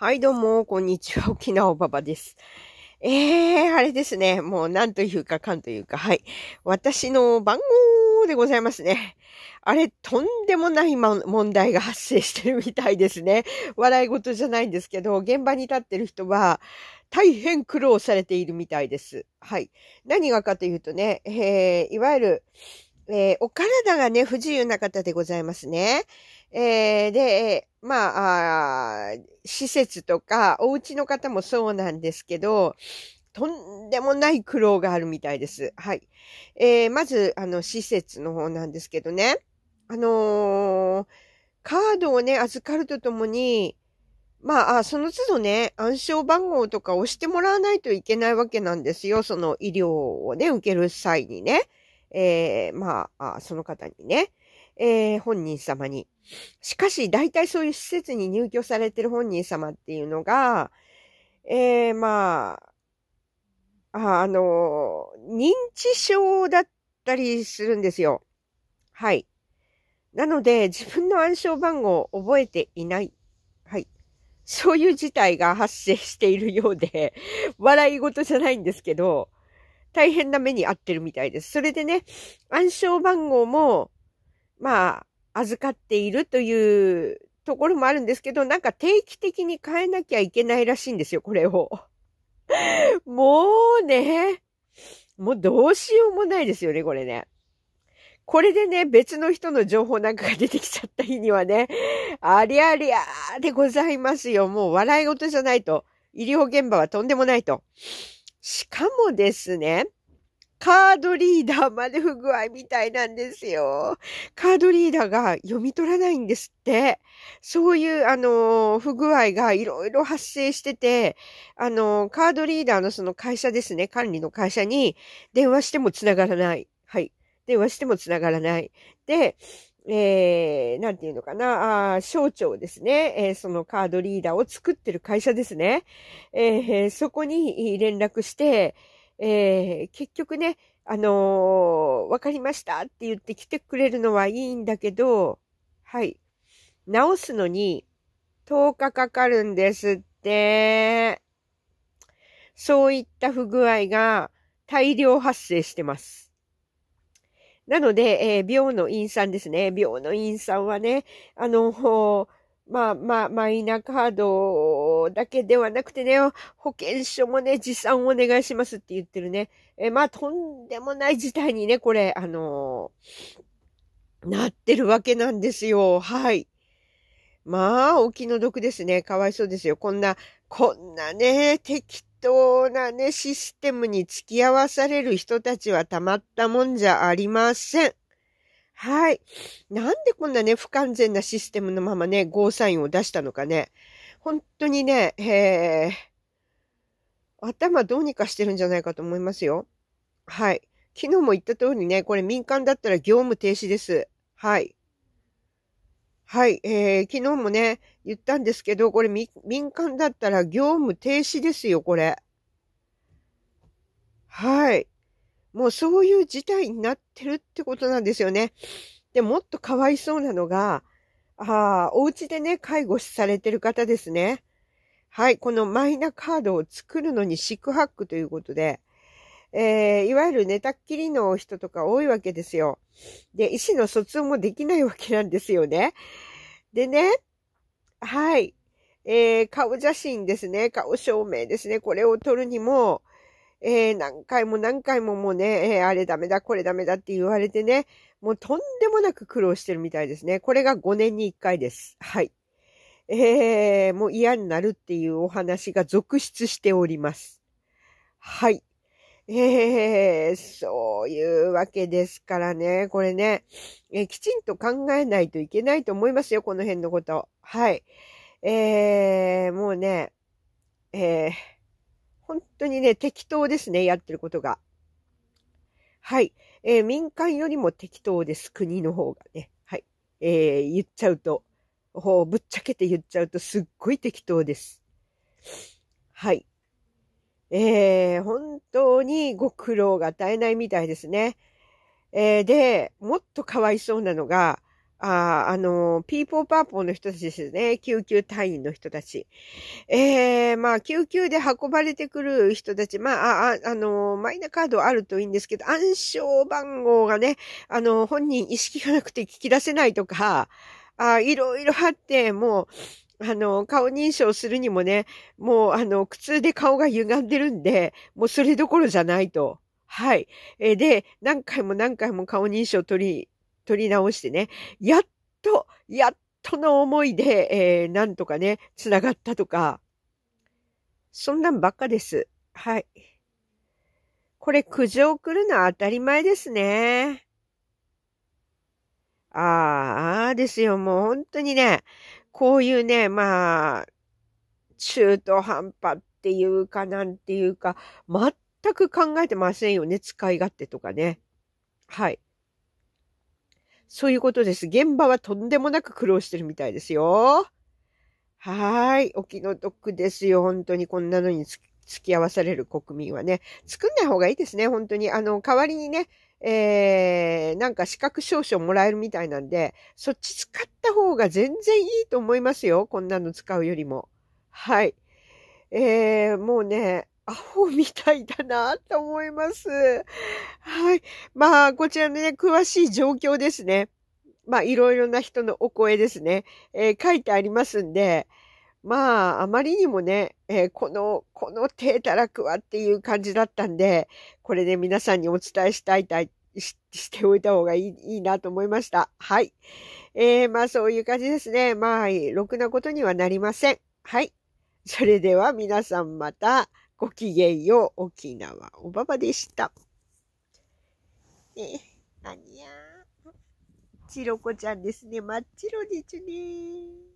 はい、どうも、こんにちは。沖縄おばばです。ええー、あれですね。もう、なんというか、かんというか、はい。私の番号でございますね。あれ、とんでもない、ま、問題が発生してるみたいですね。笑い事じゃないんですけど、現場に立ってる人は、大変苦労されているみたいです。はい。何がかというとね、えー、いわゆる、えー、お体がね、不自由な方でございますね。えー、で、まあ施設とか、お家の方もそうなんですけど、とんでもない苦労があるみたいです。はい。えー、まず、あの、施設の方なんですけどね。あのー、カードをね、預かるとともに、まあ、その都度ね、暗証番号とか押してもらわないといけないわけなんですよ。その医療をね、受ける際にね。えー、まあ、その方にね、えー、本人様に。しかし、大体そういう施設に入居されてる本人様っていうのが、えー、まあ、あ、あの認知症だったりするんですよ。はい。なので、自分の暗証番号を覚えていない。はい。そういう事態が発生しているようで、笑い事じゃないんですけど、大変な目に遭ってるみたいです。それでね、暗証番号も、まあ、預かっているというところもあるんですけど、なんか定期的に変えなきゃいけないらしいんですよ、これを。もうね、もうどうしようもないですよね、これね。これでね、別の人の情報なんかが出てきちゃった日にはね、ありゃりゃーでございますよ。もう笑い事じゃないと。医療現場はとんでもないと。しかもですね、カードリーダーまで不具合みたいなんですよ。カードリーダーが読み取らないんですって。そういう、あの、不具合がいろいろ発生してて、あの、カードリーダーのその会社ですね、管理の会社に電話しても繋がらない。はい。電話しても繋がらない。で、えー、何なんていうのかな、あ省庁ですね、えー、そのカードリーダーを作ってる会社ですね。えー、そこに連絡して、えー、結局ね、あのー、わかりましたって言って来てくれるのはいいんだけど、はい。直すのに10日かかるんですって。そういった不具合が大量発生してます。なので、えー、の陰酸ですね。病の陰酸はね、あの、まあまあ、マイナカードだけではなくてね、保険証もね、持参をお願いしますって言ってるね。えー、まあ、とんでもない事態にね、これ、あのー、なってるわけなんですよ。はい。まあ、お気の毒ですね。かわいそうですよ。こんな、こんなね、適当なね、システムに付き合わされる人たちはたまったもんじゃありません。はい。なんでこんなね、不完全なシステムのままね、ゴーサインを出したのかね。本当にね、えー、頭どうにかしてるんじゃないかと思いますよ。はい。昨日も言った通りね、これ民間だったら業務停止です。はい。はい、えー、昨日もね、言ったんですけど、これ民間だったら業務停止ですよ、これ。はい。もうそういう事態になってるってことなんですよね。で、もっとかわいそうなのが、ああ、お家でね、介護されてる方ですね。はい、このマイナカードを作るのに四苦八苦ということで、えー、いわゆる寝たっきりの人とか多いわけですよ。で、意思の疎通もできないわけなんですよね。でね、はい。えー、顔写真ですね。顔証明ですね。これを撮るにも、えー、何回も何回ももうね、えー、あれダメだ、これダメだって言われてね、もうとんでもなく苦労してるみたいですね。これが5年に1回です。はい。えー、もう嫌になるっていうお話が続出しております。はい。えー、そういうわけですからね、これね、えー、きちんと考えないといけないと思いますよ、この辺のこと。はい。えー、もうね、えー、本当にね、適当ですね、やってることが。はい。えー、民間よりも適当です、国の方がね。はい。えー、言っちゃうと、ほう、ぶっちゃけて言っちゃうとすっごい適当です。はい。えー、本当にご苦労が絶えないみたいですね。えー、で、もっとかわいそうなのが、ああの、ピーポーパーポーの人たちですね。救急隊員の人たち。えー、まあ、救急で運ばれてくる人たち、まあ、あ、あの、マイナカードあるといいんですけど、暗証番号がね、あの、本人意識がなくて聞き出せないとか、あいろいろあって、もう、あの、顔認証するにもね、もう、あの、苦痛で顔が歪んでるんで、もうそれどころじゃないと。はい。えで、何回も何回も顔認証取り、取り直してね、やっと、やっとの思いで、えー、なんとかね、繋がったとか、そんなんばっかです。はい。これ、苦情来るのは当たり前ですね。ああ、ですよ。もう本当にね、こういうね、まあ、中途半端っていうかなんていうか、全く考えてませんよね。使い勝手とかね。はい。そういうことです。現場はとんでもなく苦労してるみたいですよ。はい。お気の毒ですよ。本当にこんなのに付き合わされる国民はね。作んない方がいいですね。本当に。あの、代わりにね、えー、なんか資格証書もらえるみたいなんで、そっち使った方が全然いいと思いますよ。こんなの使うよりも。はい。えー、もうね、アホみたいだなと思います。はい。まあ、こちらのね、詳しい状況ですね。まあ、いろいろな人のお声ですね。えー、書いてありますんで、まあ、あまりにもね、えー、この、この手たらくはっていう感じだったんで、これで皆さんにお伝えしたいたいし、しておいた方がいい、いいなと思いました。はい。えー、まあそういう感じですね。まあ、ろくなことにはなりません。はい。それでは皆さんまた、ごきげんよう、沖縄おばばでした。ねあにゃー。ちろこちゃんですね。まっちろですね